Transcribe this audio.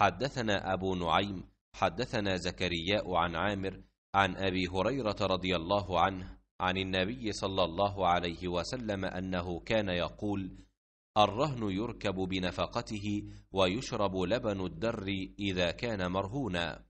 حدثنا أبو نعيم حدثنا زكرياء عن عامر عن أبي هريرة رضي الله عنه عن النبي صلى الله عليه وسلم أنه كان يقول الرهن يركب بنفقته ويشرب لبن الدر إذا كان مرهونا